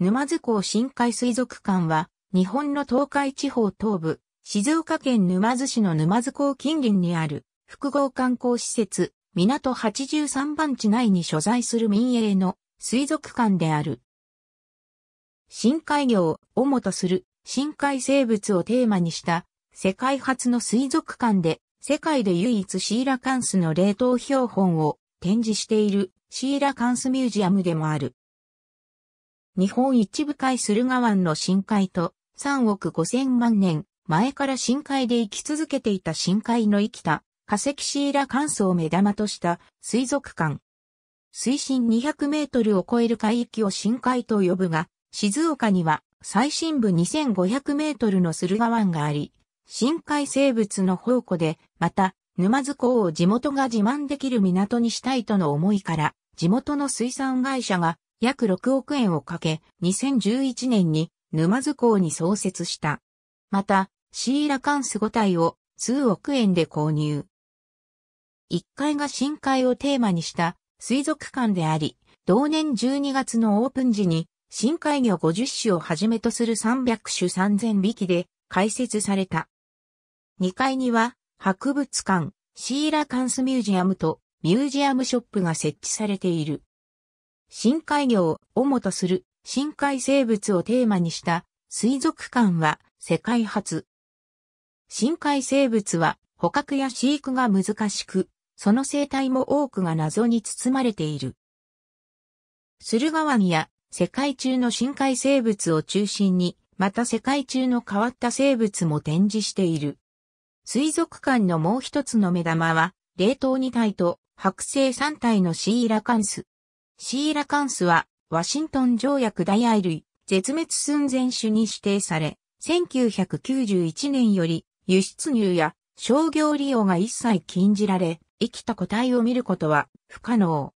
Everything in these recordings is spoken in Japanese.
沼津港深海水族館は、日本の東海地方東部、静岡県沼津市の沼津港近隣にある、複合観光施設、港83番地内に所在する民営の水族館である。深海魚を主とする深海生物をテーマにした世界初の水族館で世界で唯一シーラカンスの冷凍標本を展示しているシーラカンスミュージアムでもある。日本一部海駿河湾の深海と3億5000万年前から深海で生き続けていた深海の生きた化石シーラ乾燥を目玉とした水族館。水深200メートルを超える海域を深海と呼ぶが、静岡には最深部2500メートルの駿河湾があり、深海生物の宝庫で、また、沼津港を地元が自慢できる港にしたいとの思いから、地元の水産会社が約6億円をかけ、2011年に沼津港に創設した。また、シーラカンス5体を数億円で購入。1階が深海をテーマにした水族館であり、同年12月のオープン時に深海魚50種をはじめとする300種3000匹で開設された。2階には博物館、シーラカンスミュージアムとミュージアムショップが設置されている。深海魚を主とする深海生物をテーマにした水族館は世界初。深海生物は捕獲や飼育が難しく、その生態も多くが謎に包まれている。駿河湾や世界中の深海生物を中心に、また世界中の変わった生物も展示している。水族館のもう一つの目玉は、冷凍2体と剥製3体のシーラカンス。シーラカンスは、ワシントン条約大愛類、絶滅寸前種に指定され、1991年より、輸出入や商業利用が一切禁じられ、生きた個体を見ることは不可能。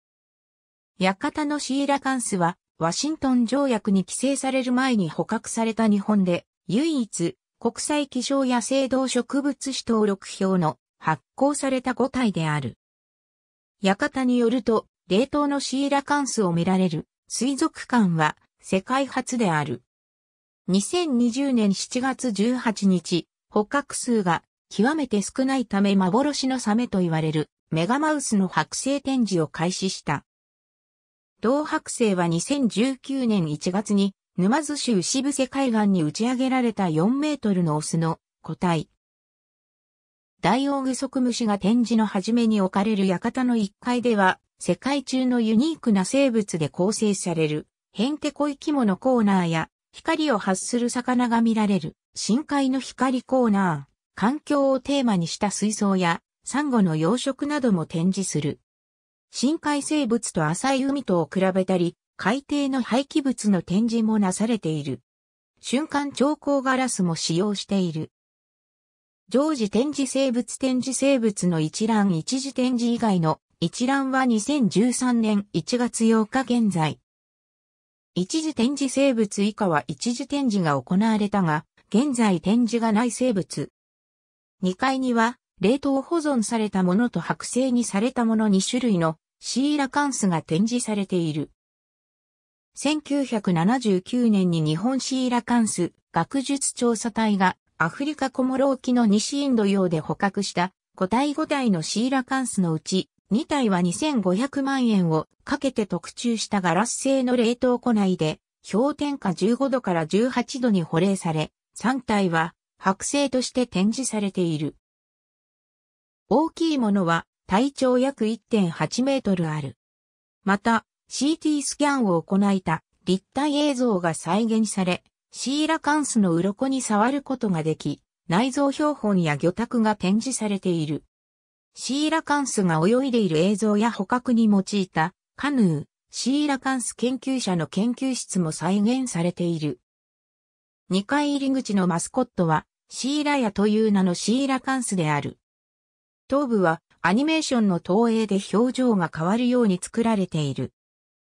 館のシーラカンスは、ワシントン条約に規制される前に捕獲された日本で、唯一、国際気象野生動植物史登録表の発行された個体である。館によると、冷凍のシーラカンスを見られる水族館は世界初である。2020年7月18日、捕獲数が極めて少ないため幻のサメと言われるメガマウスの剥製展示を開始した。同剥製は2019年1月に沼津市牛伏海岸に打ち上げられた4メートルのオスの個体。ダイオウグソクムシが展示の初めに置かれる館の1階では世界中のユニークな生物で構成される、ヘンテコ生き物コーナーや、光を発する魚が見られる、深海の光コーナー、環境をテーマにした水槽や、サンゴの養殖なども展示する。深海生物と浅い海とを比べたり、海底の廃棄物の展示もなされている。瞬間調光ガラスも使用している。常時展示生物展示生物の一覧一時展示以外の一覧は2013年1月8日現在。一時展示生物以下は一時展示が行われたが、現在展示がない生物。2階には、冷凍保存されたものと剥製にされたもの2種類のシーラカンスが展示されている。1979年に日本シーラカンス学術調査隊がアフリカコモロ沖の西インド洋で捕獲した個体5体のシーラカンスのうち2体は2500万円をかけて特注したガラス製の冷凍庫内で氷点下15度から18度に保冷され、3体は剥製として展示されている。大きいものは体長約1.8メートルある。また、CT スキャンを行いた立体映像が再現され、シーラカンスの鱗に触ることができ、内臓標本や魚拓が展示されている。シーラカンスが泳いでいる映像や捕獲に用いたカヌー、シーラカンス研究者の研究室も再現されている。2階入り口のマスコットはシーラヤという名のシーラカンスである。頭部はアニメーションの投影で表情が変わるように作られている。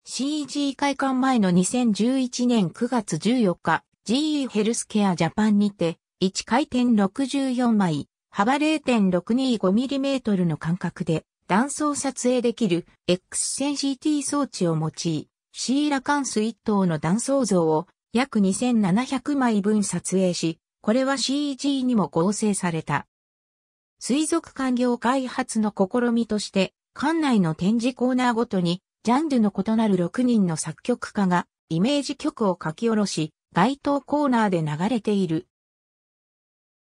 CG 開館前の2011年9月14日、GE ヘルスケアジャパンにて、1回転64枚、幅 0.625mm の間隔で断層撮影できる X 線 CT 装置を用い、シーラカンス1頭の断層像を約2700枚分撮影し、これは CG にも合成された。水族館業開発の試みとして、館内の展示コーナーごとに、ジャンルの異なる6人の作曲家がイメージ曲を書き下ろし、該当コーナーで流れている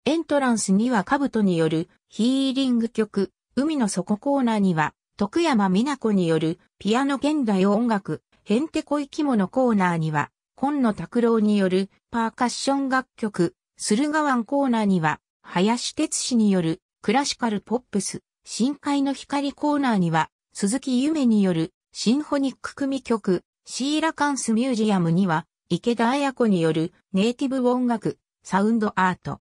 エントランスには兜によるヒーリング曲、海の底コーナーには、徳山美奈子によるピアノ現代音楽、ヘンテコ生き物コーナーには、今野拓郎によるパーカッション楽曲、駿河湾コーナーには、林哲氏によるクラシカルポップス、深海の光コーナーには、鈴木夢によるシンフォニック組曲、シーラカンスミュージアムには、池田彩子によるネイティブ音楽、サウンドアート、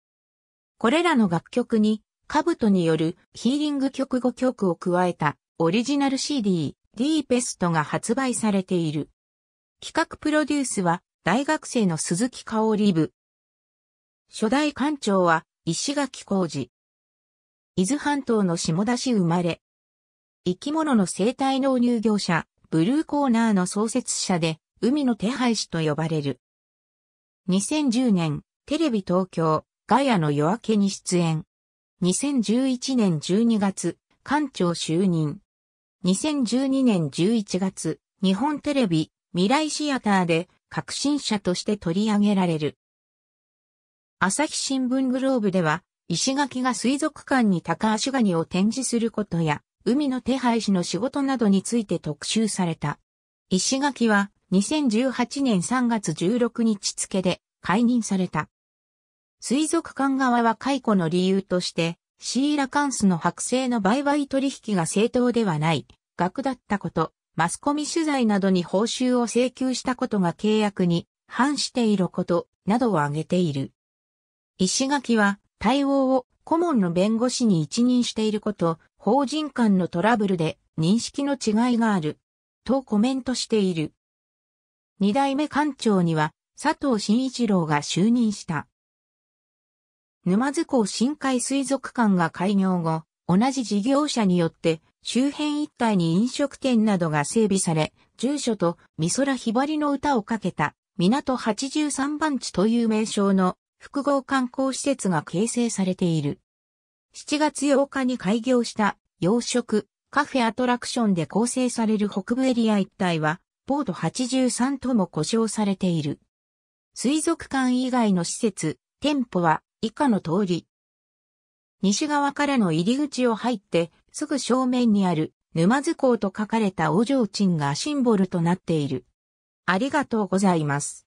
これらの楽曲に、カブトによるヒーリング曲5曲を加えたオリジナル CD、ディーペストが発売されている。企画プロデュースは大学生の鈴木香織部。初代館長は石垣浩二。伊豆半島の下田市生まれ。生き物の生態納入業者、ブルーコーナーの創設者で、海の手配師と呼ばれる。2010年、テレビ東京、ガヤの夜明けに出演。2011年12月、館長就任。2012年11月、日本テレビ、未来シアターで革新者として取り上げられる。朝日新聞グローブでは、石垣が水族館に高足ガニを展示することや、海の手配師の仕事などについて特集された。石垣は2018年3月16日付で解任された。水族館側は解雇の理由として、シーラカンスの剥製の売買取引が正当ではない、額だったこと、マスコミ取材などに報酬を請求したことが契約に反していること、などを挙げている。石垣は対応を顧問の弁護士に一任していること、法人間のトラブルで認識の違いがある、とコメントしている。二代目館長には佐藤慎一郎が就任した。沼津港深海水族館が開業後、同じ事業者によって周辺一帯に飲食店などが整備され、住所と美空ひばりの歌をかけた港83番地という名称の複合観光施設が形成されている。7月8日に開業した洋食、カフェアトラクションで構成される北部エリア一帯は、ポート83とも呼称されている。水族館以外の施設、店舗は以下の通り。西側からの入り口を入って、すぐ正面にある、沼津港と書かれたお嬢鎮がシンボルとなっている。ありがとうございます。